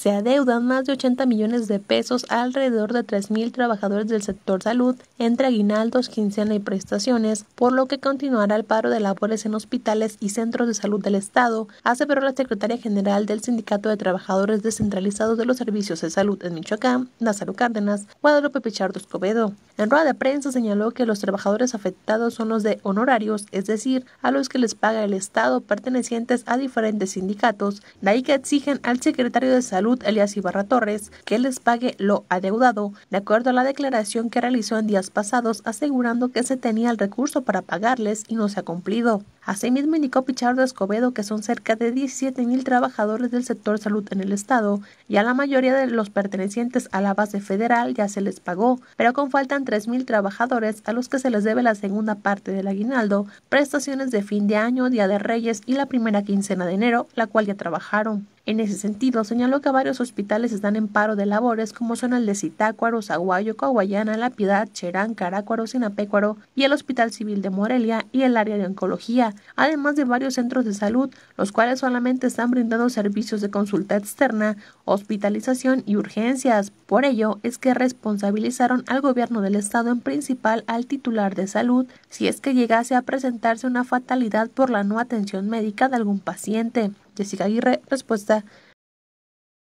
se adeudan más de 80 millones de pesos a alrededor de 3.000 trabajadores del sector salud entre aguinaldos, quincena y prestaciones, por lo que continuará el paro de labores en hospitales y centros de salud del Estado, aseveró la secretaria general del Sindicato de Trabajadores Descentralizados de los Servicios de Salud en Michoacán, Nazaru Cárdenas, Guadalupe Pichardo Escobedo. En rueda de prensa señaló que los trabajadores afectados son los de honorarios, es decir, a los que les paga el Estado pertenecientes a diferentes sindicatos, de ahí que exigen al secretario de Salud Salud, Elias Ibarra Torres, que les pague lo adeudado, de acuerdo a la declaración que realizó en días pasados, asegurando que se tenía el recurso para pagarles y no se ha cumplido. Asimismo, indicó Pichardo Escobedo que son cerca de 17.000 trabajadores del sector salud en el Estado y a la mayoría de los pertenecientes a la base federal ya se les pagó, pero con faltan 3.000 trabajadores a los que se les debe la segunda parte del aguinaldo, prestaciones de fin de año, Día de Reyes y la primera quincena de enero, la cual ya trabajaron. En ese sentido, señaló que varios hospitales están en paro de labores, como son el de Citácuaro, Zaguayo, Coahuayana, La Piedad, Cherán, Carácuaro, Sinapécuaro y el Hospital Civil de Morelia y el área de oncología, además de varios centros de salud, los cuales solamente están brindando servicios de consulta externa, hospitalización y urgencias. Por ello es que responsabilizaron al gobierno del estado en principal al titular de salud si es que llegase a presentarse una fatalidad por la no atención médica de algún paciente. Jessica Aguirre, respuesta.